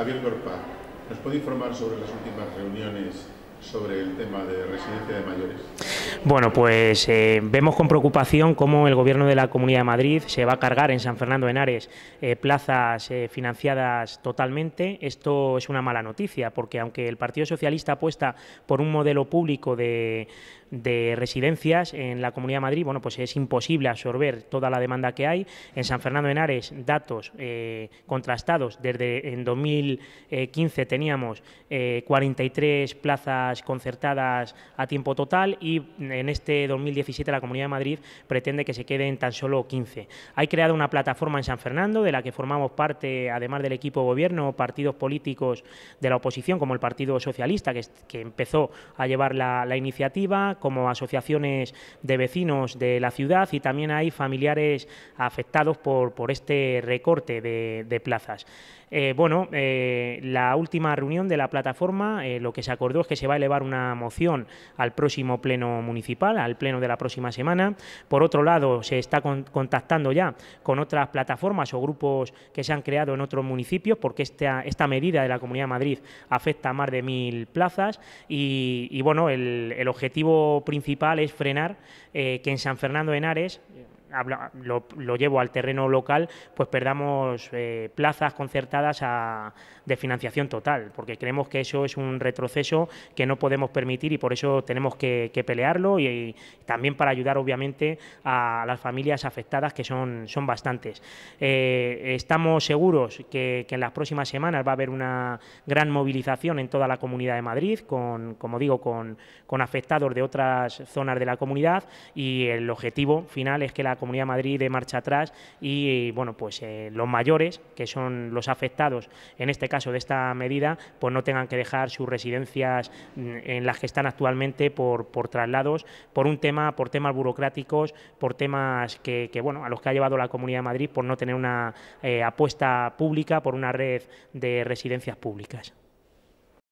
Javier Corpa, ¿nos puede informar sobre las últimas reuniones sobre el tema de residencia de mayores? Bueno, pues eh, vemos con preocupación cómo el Gobierno de la Comunidad de Madrid se va a cargar en San Fernando de Henares eh, plazas eh, financiadas totalmente. Esto es una mala noticia, porque aunque el Partido Socialista apuesta por un modelo público de, de residencias en la Comunidad de Madrid, bueno, pues es imposible absorber toda la demanda que hay. En San Fernando de Henares, datos eh, contrastados, desde en 2015 teníamos 43 eh, plazas concertadas a tiempo total y en este 2017 la Comunidad de Madrid pretende que se queden tan solo 15. Hay creado una plataforma en San Fernando de la que formamos parte, además del equipo de gobierno, partidos políticos de la oposición, como el Partido Socialista, que, empezó a llevar la iniciativa, como asociaciones de vecinos de la ciudad y también hay familiares afectados por, este recorte de plazas. Eh, bueno, eh, la última reunión de la plataforma, eh, lo que se acordó es que se va a elevar una moción al próximo pleno municipal, al pleno de la próxima semana. Por otro lado, se está contactando ya con otras plataformas o grupos que se han creado en otros municipios, porque esta, medida de la Comunidad de Madrid afecta a más de mil plazas y, bueno, el, el, objetivo principal es frenar que en San Fernando de Henares lo, llevo al terreno local, pues perdamos eh, plazas concertadas de financiación total, porque creemos que eso es un retroceso que no podemos permitir y por eso tenemos que, pelearlo y, también para ayudar, obviamente, a las familias afectadas, que son, son bastantes. Eh, estamos seguros que, en las próximas semanas va a haber una gran movilización en toda la Comunidad de Madrid, con, como digo, con, con afectados de otras zonas de la comunidad y el objetivo final es que la Comunidad de Madrid de marcha atrás y bueno, pues eh, los mayores, que son los afectados en este caso de esta medida, pues no tengan que dejar sus residencias mm, en las que están actualmente por, traslados, por un tema, por temas burocráticos, por temas que, bueno, a los que ha llevado la Comunidad de Madrid por no tener una eh, apuesta pública, por una red de residencias públicas.